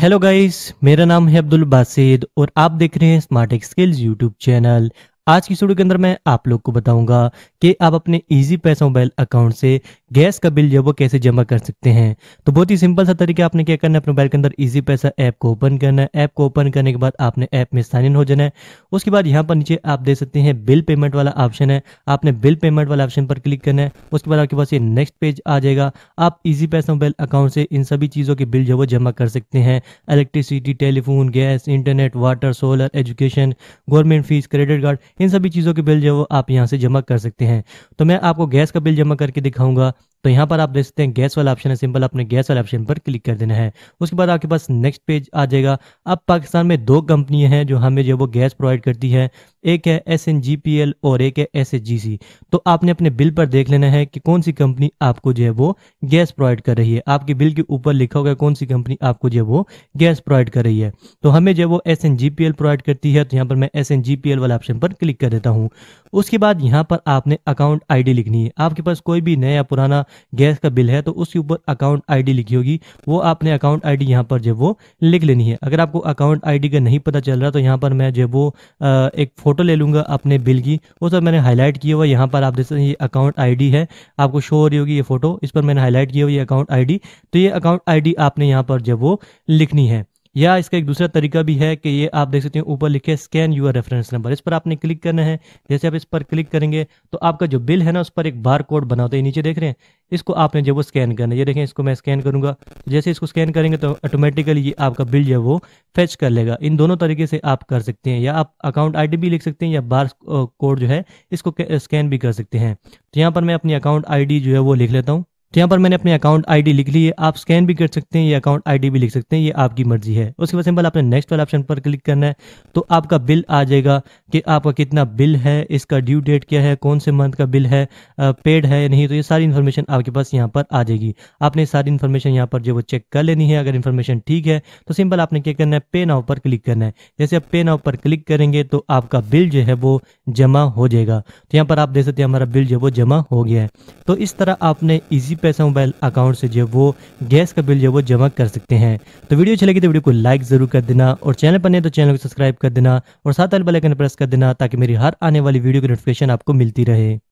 hello guys मेरा नाम है अब्दुल बासिद और आप देख रहे हैं स्मार्ट स्किल्स यूट्यूब चैनल आज की स्टूडियो के अंदर मैं आप लोग को बताऊंगा कि आप अपने इजी पैसा मोबाइल अकाउंट से गैस का बिल जो वो कैसे जमा कर सकते हैं तो बहुत ही सिंपल सा तरीका आपने क्या करना है अपने मोबाइल के अंदर इजी पैसा ऐप को ओपन करना है ऐप को ओपन करने के बाद आपने ऐप में साइन इन हो जाना है उसके बाद यहाँ पर नीचे आप देख सकते हैं बिल पेमेंट वाला ऑप्शन है आपने बिल पेमेंट वाला ऑप्शन पर क्लिक करना है उसके बाद आपके पास ये नेक्स्ट पेज आ जाएगा आप इजी पैसा मोबाइल अकाउंट से इन सभी चीज़ों के बिल जो वो जमा कर सकते हैं electricity telephone gas internet water solar education government fees credit card इन सभी चीज़ों के बिल जो आप यहाँ से जमा कर सकते हैं तो मैं आपको गैस का बिल जमा करके दिखाऊंगा तो यहाँ पर आप देख सकते हैं गैस वाला ऑप्शन है सिंपल आपने गैस वाले ऑप्शन पर क्लिक कर देना है उसके बाद आपके पास नेक्स्ट पेज आ जाएगा अब पाकिस्तान में दो कंपनियां हैं जो हमें जो वो गैस प्रोवाइड करती है एक है S N G P L और एक है एस जी सी तो आपने अपने बिल पर देख लेना है कि कौन सी कंपनी आपको जो है वो गैस प्रोवाइड कर रही है आपके बिल के ऊपर लिखा होगा कौन सी कंपनी आपको जो है वो गैस प्रोवाइड कर रही है तो हमें जो वो S N G P L provide करती है तो यहाँ पर मैं S N G P L वाला ऑप्शन पर क्लिक कर देता हूँ उसके बाद यहाँ पर आपने अकाउंट आई डी लिखनी है आपके पास कोई भी नया पुराना गैस का बिल है तो उसके ऊपर अकाउंट आईडी लिखी होगी वो आपने अकाउंट आईडी यहाँ पर जो वो लिख लेनी है अगर आपको अकाउंट आईडी का नहीं पता चल रहा तो यहाँ पर मैं जो वो एक फ़ोटो ले लूंगा अपने बिल की वो सब मैंने हाईलाइट किया हुआ यहाँ पर आप देख सकते हैं ये अकाउंट डी है आपको शो हो रही होगी ये फोटो इस पर मैंने हाईलाइट किया हुआ ये अकाउंट डी तो ये अकाउंट डी आपने यहाँ पर जब वो लिखनी है या इसका एक दूसरा तरीका भी है कि ये आप देख सकते हैं ऊपर लिखे स्कैन यूर रेफरेंस नंबर इस पर आपने क्लिक करना है जैसे आप इस पर क्लिक करेंगे तो आपका जो बिल है ना उस पर एक बार कोड बना होता है नीचे देख रहे हैं इसको आपने जब वो स्कैन करना है ये देखें इसको मैं स्कैन करूंगा जैसे इसको स्कैन करेंगे तो ऑटोमेटिकली ये आपका बिल जो है वो फेच कर लेगा इन दोनों तरीके से आप कर सकते हैं या आप अकाउंट आईडी भी लिख सकते हैं या बार कोड जो है इसको स्कैन भी कर सकते हैं तो यहाँ पर मैं अपनी अकाउंट आईडी जो है वो लिख लेता हूँ तो यहाँ पर मैंने अपने अकाउंट आईडी लिख ली है आप स्कैन भी कर सकते हैं ये अकाउंट आईडी भी लिख सकते हैं ये आपकी मर्जी है उसके बाद सिंपल आपने नेक्स्ट वाला ऑप्शन पर क्लिक करना है तो आपका बिल आ जाएगा कि आपका कितना बिल है इसका ड्यू डेट क्या है कौन से मंथ का बिल है पेड है या नहीं तो ये सारी इन्फॉर्मेशन आपके पास यहाँ पर आ जाएगी आपने सारी इन्फॉर्मेशन यहाँ पर जो वो चेक कर लेनी है अगर इन्फॉर्मेशन ठीक है तो सिंपल आपने क्या करना है पे नाव पर क्लिक करना है जैसे आप पे नाव पर क्लिक करेंगे तो आपका बिल जो है वो जमा हो जाएगा तो यहाँ पर आप देख सकते हैं हमारा बिल जो है वो जमा हो गया है तो इस तरह आपने ईजी पैसा मोबाइल अकाउंट से जो वो गैस का बिल जो वो जमा कर सकते हैं तो वीडियो अच्छी लगी तो वीडियो को लाइक ज़रूर कर देना और चैनल पर नहीं तो चैनल को सब्सक्राइब कर देना और साथ वाले प्रेस कर देना ताकि मेरी हर आने वाली वीडियो की नोटिफिकेशन आपको मिलती रहे